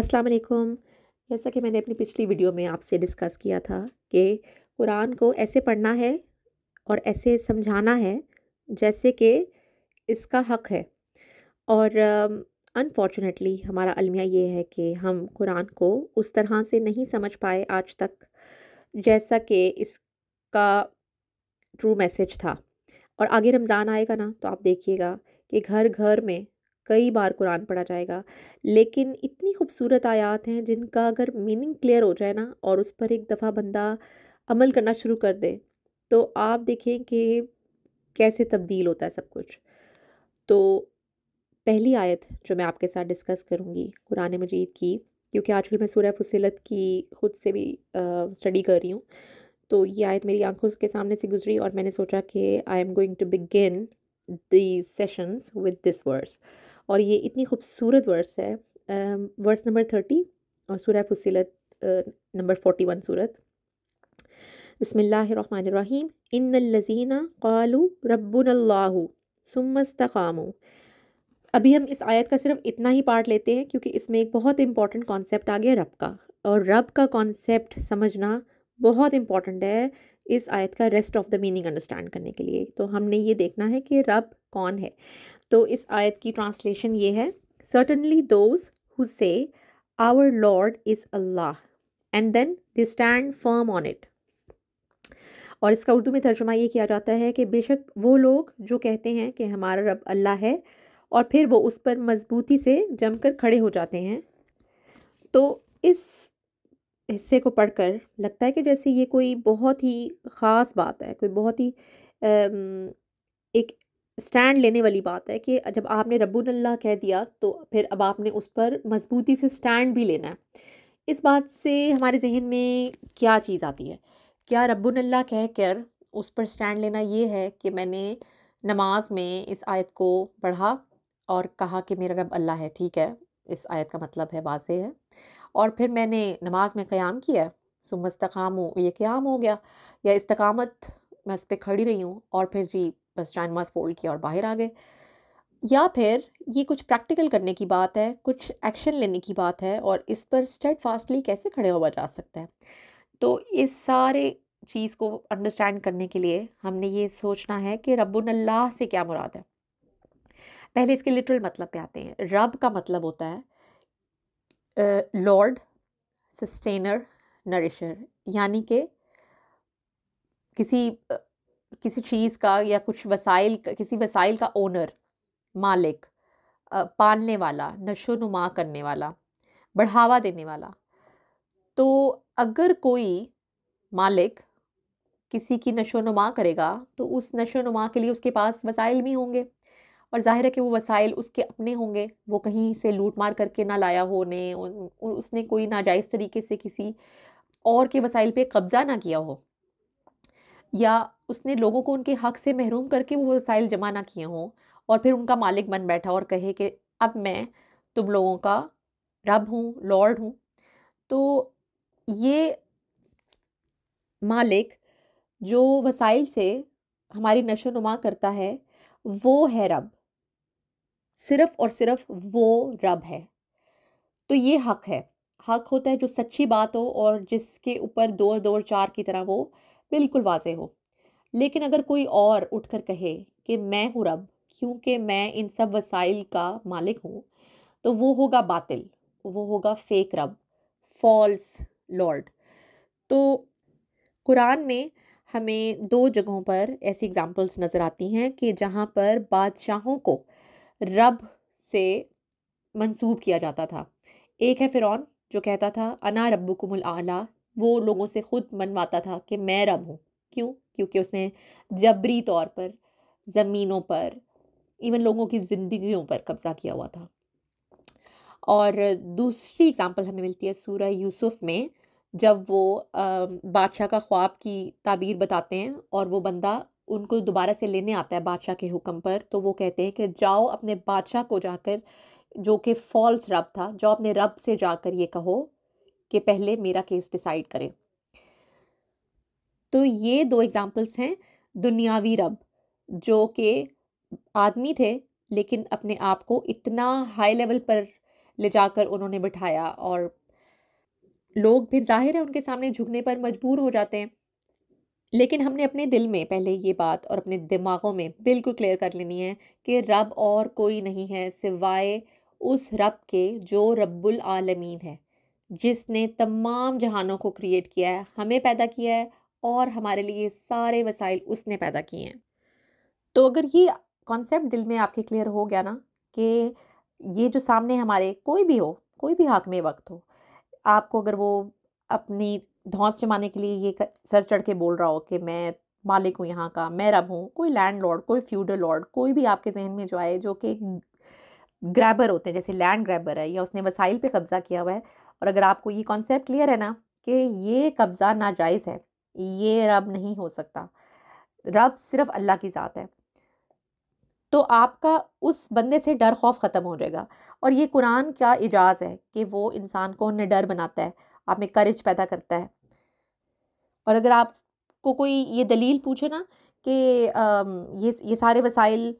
अस्सलाम वालेकुम जैसा कि मैंने अपनी पिछली वीडियो में आपसे डिस्कस किया था कि कुरान को ऐसे पढ़ना है और ऐसे समझाना है जैसे कि इसका हक है और अनफॉर्चुनेटली uh, हमारा अलमिया ये है कि हम कुरान को उस तरह से नहीं समझ पाए आज तक जैसा कि इसका ट्रू मैसेज था और आगे रमज़ान आएगा ना तो आप देखिएगा कि घर घर में कई बार कुरान पढ़ा जाएगा लेकिन इतनी खूबसूरत आयात हैं जिनका अगर मीनिंग क्लियर हो जाए ना और उस पर एक दफ़ा बंदा अमल करना शुरू कर दे तो आप देखें कि कैसे तब्दील होता है सब कुछ तो पहली आयत जो मैं आपके साथ डिस्कस करूँगी कुरान मजीद की क्योंकि आजकल मैं सूर्य फसिलत की खुद से भी स्टडी कर रही हूँ तो ये आयत मेरी आंखों के सामने से गुजरी और मैंने सोचा कि I am going to begin the sessions with this words और ये इतनी खूबसूरत वर्स है वर्स नंबर थर्टी और सूर्य फसीलत नंबर फोर्टी वन सूरत बसमीम इन लजीना कालू रबू सुमस्तकामू अभी हम इस आयत का सिर्फ इतना ही पार्ट लेते हैं क्योंकि इसमें एक बहुत इंपॉर्टेंट कॉन्सेप्ट आ गया रब का और रब का कॉन्सेप्ट समझना बहुत इंपॉर्टेंट है इस आयत का rest of the meaning understand करने के लिए तो हमने ये देखना है कि रब कौन है तो इस आयत की ट्रांसलेशन ये है certainly those who say our lord is Allah and then they stand firm on it और इसका उर्दू में तर्जुमा ये किया जाता है कि बेशक वो लोग जो कहते हैं कि हमारा रब अल्लाह है और फिर वो उस पर मजबूती से जमकर खड़े हो जाते हैं तो इस हिस्से को पढ़कर लगता है कि जैसे ये कोई बहुत ही ख़ास बात है कोई बहुत ही एक स्टैंड लेने वाली बात है कि जब आपने रबुल्ला कह दिया तो फिर अब आपने उस पर मजबूती से स्टैंड भी लेना है इस बात से हमारे जहन में क्या चीज़ आती है क्या रबुल्ला कह कर उस पर स्टैंड लेना ये है कि मैंने नमाज में इस आयत को पढ़ा और कहा कि मेरा रब अल्लाह है ठीक है इस आयत का मतलब है वाज है और फिर मैंने नमाज में क़्याम किया सुम इस्तकाम हो ये क़्याम हो गया या इस्तकामत मैं इस पर खड़ी रही हूँ और फिर जी बस जानमाज फोल्ड किया और बाहर आ गए या फिर ये कुछ प्रैक्टिकल करने की बात है कुछ एक्शन लेने की बात है और इस पर स्टेड फास्टली कैसे खड़े हुआ जा सकता है तो इस सारे चीज़ को अंडरस्टैंड करने के लिए हमने ये सोचना है कि रब्बुल्लाह से क्या मुराद है पहले इसके लिटरल मतलब पे आते हैं रब का मतलब होता है लॉर्ड सस्टेनर नरिशर यानी कि किसी किसी चीज़ का या कुछ वसाइल किसी वसाइल का ओनर मालिक पालने वाला नशो नुमा करने वाला बढ़ावा देने वाला तो अगर कोई मालिक किसी की नशो नुमा करेगा तो उस नशो नुमा के लिए उसके पास वसाइल भी होंगे और ज़ाहिर है कि वो वसाइल उसके अपने होंगे वो कहीं से लूट मार करके ना लाया हो ने उसने कोई नाजायज़ तरीके से किसी और के वसाइल पे कब्ज़ा ना किया हो या उसने लोगों को उनके हक़ से महरूम करके वो वसाइल जमा ना किए हों और फिर उनका मालिक बन बैठा और कहे कि अब मैं तुम लोगों का रब हूँ लॉर्ड हूँ तो ये मालिक जो वसाइल से हमारी नशो नुमा करता है वो है रब सिर्फ और सिर्फ वो रब है तो ये हक है हक होता है जो सच्ची बात हो और जिसके ऊपर दो दो चार की तरह वो बिल्कुल वाजे हो लेकिन अगर कोई और उठकर कहे कि मैं हूँ रब क्योंकि मैं इन सब वसाइल का मालिक हूँ तो वो होगा बातिल वो होगा फेक रब फॉल्स लॉर्ड तो कुरान में हमें दो जगहों पर ऐसी एग्जांपल्स नज़र आती हैं कि जहाँ पर बादशाहों को रब से मंसूब किया जाता था एक है फ़िरौन जो कहता था अना रब्बुकुमुल आला वो लोगों से खुद मनवाता था कि मैं रब हूँ क्यों क्योंकि उसने जबरी तौर पर ज़मीनों पर इवन लोगों की ज़िंदगियों पर कब्ज़ा किया हुआ था और दूसरी एग्ज़ाम्पल हमें मिलती है सूर्य यूसुफ में जब वो बादशाह का ख्वाब की ताबीर बताते हैं और वो बंदा उनको दोबारा से लेने आता है बादशाह के हुक्म पर तो वो कहते हैं कि जाओ अपने बादशाह को जाकर जो कि फॉल्स रब था जाओ अपने रब से जाकर ये कहो कि पहले मेरा केस डिसाइड करें तो ये दो एग्ज़ाम्पल्स हैं दुनियावी रब जो कि आदमी थे लेकिन अपने आप को इतना हाई लेवल पर ले जाकर उन्होंने बिठाया और लोग भी जाहिर है उनके सामने झुकने पर मजबूर हो जाते हैं लेकिन हमने अपने दिल में पहले ये बात और अपने दिमागों में बिल्कुल क्लियर कर लेनी है कि रब और कोई नहीं है सिवाय उस रब के जो रब्बुल आलमीन है जिसने तमाम जहानों को क्रिएट किया है हमें पैदा किया है और हमारे लिए सारे वसाइल उसने पैदा किए हैं तो अगर ये कॉन्सेप्ट दिल में आपके क्लियर हो गया ना कि ये जो सामने हमारे कोई भी हो कोई भी हाक में वक्त हो आपको अगर वो अपनी धौस जमाने के लिए ये सर चढ़ के बोल रहा हो कि मैं मालिक हूँ यहाँ का मैं रब हूँ कोई लैंड लॉर्ड कोई फ्यूडल लॉर्ड कोई भी आपके जहन में जो आए जो कि ग्रैबर होते हैं जैसे लैंड ग्रैबर है या उसने वसाइल पे कब्ज़ा किया हुआ है और अगर आपको ये कॉन्सेप्ट क्लियर है ना कि ये कब्ज़ा नाजायज़ है ये रब नहीं हो सकता रब सिर्फ अल्लाह की ज़ात है तो आपका उस बंदे से डर खौफ ख़त्म हो जाएगा और ये कुरान क्या एजाज़ है कि वो इंसान को निडर बनाता है आप में करेज पैदा करता है और अगर आपको कोई ये दलील पूछे ना कि ये ये सारे वसाइल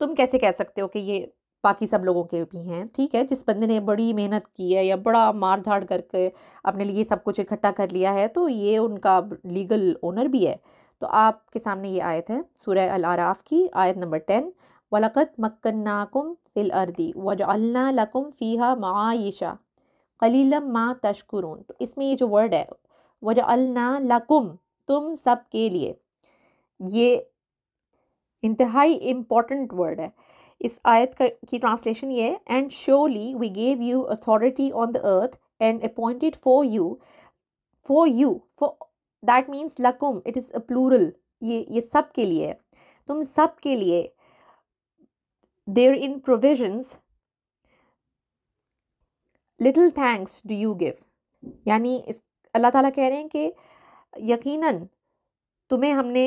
तुम कैसे कह सकते हो कि ये बाकी सब लोगों के भी हैं ठीक है जिस बंदे ने बड़ी मेहनत की है या बड़ा मार धाड़ करके अपने लिए सब कुछ इकट्ठा कर लिया है तो ये उनका लीगल ओनर भी है तो आपके सामने ये आयत है सूर्य अल आराफ की आयत नंबर टेन वलकत मक्कन्नाकुम फिल अर्दी वजअल्ना लकुम फ़ीहा मायशा कलीलम मा तशकुरून तो इसमें ये जो वर्ड है वजअलना लकुम तुम सब के लिए ये इंतहाई इम्पॉर्टेंट वर्ड है इस आयत की ट्रांसलेशन ये है and surely we gave you authority on the earth and appointed for you for you for that means लकुम इट इज़ अ प्लूरल ये ये सब के लिए तुम सब के लिए therein provisions little thanks do you give यानी इस अल्लाह ताला कह रहे हैं कि यकीनन तुम्हें हमने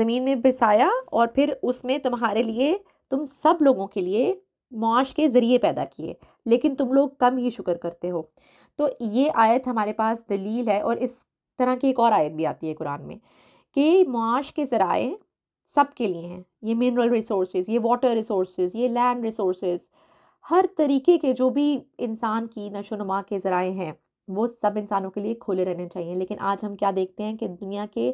ज़मीन में बिसाया और फिर उसमें तुम्हारे लिए तुम सब लोगों के लिए मुआश के ज़रिए पैदा किए लेकिन तुम लोग कम ही शुक्र करते हो तो ये आयत हमारे पास दलील है और इस तरह की एक और आयत भी आती है कुरान में कि मुआश के ज़राए सब के लिए हैं ये मिनरल रिसोर्स ये वाटर रिसोर्स ये लैंड रिसोर्स हर तरीके के जो भी इंसान की नशोनुमा के ज़राए हैं वो सब इंसानों के लिए खुले रहने चाहिए लेकिन आज हम क्या देखते हैं कि दुनिया के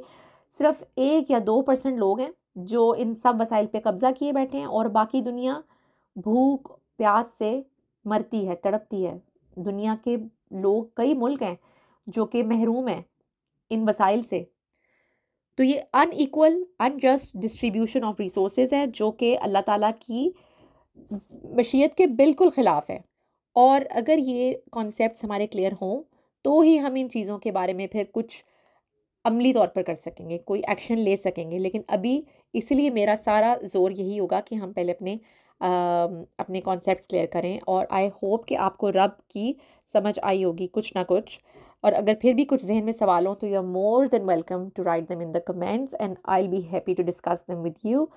सिर्फ एक या दो परसेंट लोग हैं जो इन सब वसाइल पे कब्ज़ा किए बैठे हैं और बाकी दुनिया भूख प्यास से मरती है तड़पती है दुनिया के लोग कई मुल्क हैं जो कि महरूम हैं इन वसाइल से तो ये unequal unjust distribution of resource है जो कि अल्लाह ताला की मशीयत के बिल्कुल ख़िलाफ़ है और अगर ये कॉन्सेप्ट हमारे क्लियर हों तो ही हम इन चीज़ों के बारे में फिर कुछ अमली तौर पर कर सकेंगे कोई एक्शन ले सकेंगे लेकिन अभी इसलिए मेरा सारा जोर यही होगा कि हम पहले अपने आ, अपने कॉन्सेप्ट क्लियर करें और आई होप कि आपको रब की समझ आई होगी कुछ ना कुछ और अगर फिर भी कुछ जहन में सवाल हो तो you are more than welcome to write them in the comments and I will be happy to discuss them with you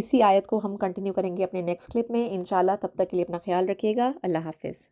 इसी आयत को हम कंटिन्यू करेंगे अपने नेक्स्ट क्लिप में इन तब तक के लिए अपना ख्याल रखिएगा अल्लाह हाफिज़